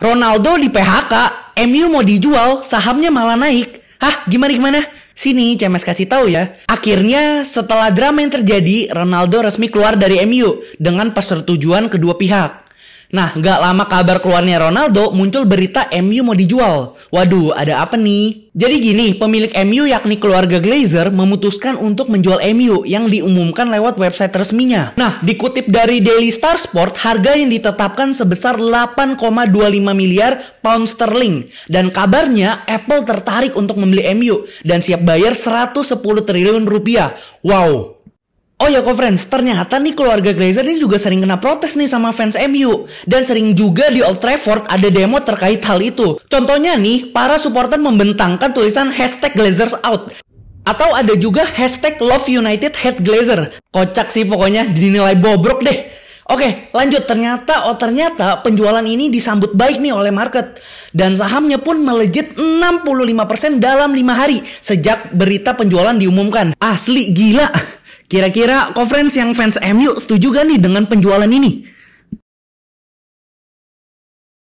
Ronaldo di PHK, MU mau dijual, sahamnya malah naik. Hah, gimana gimana? Sini CMS kasih tahu ya. Akhirnya setelah drama yang terjadi, Ronaldo resmi keluar dari MU dengan persetujuan kedua pihak. Nah, nggak lama kabar keluarnya Ronaldo, muncul berita MU mau dijual. Waduh, ada apa nih? Jadi gini, pemilik MU yakni keluarga Glazer memutuskan untuk menjual MU yang diumumkan lewat website resminya. Nah, dikutip dari Daily Star Sport, harga yang ditetapkan sebesar 8,25 miliar pound sterling. Dan kabarnya, Apple tertarik untuk membeli MU dan siap bayar 110 triliun rupiah. Wow, Oh ya kok friends, ternyata nih keluarga Glazer ini juga sering kena protes nih sama fans MU. Dan sering juga di Old Trafford ada demo terkait hal itu. Contohnya nih, para supporter membentangkan tulisan hashtag Glazers out. Atau ada juga hashtag Love United Head Glazer. Kocak sih pokoknya, dinilai bobrok deh. Oke, lanjut. Ternyata, oh ternyata penjualan ini disambut baik nih oleh market. Dan sahamnya pun melejit 65% dalam 5 hari sejak berita penjualan diumumkan. Asli gila. Kira-kira conference yang fans MU setuju gak nih dengan penjualan ini?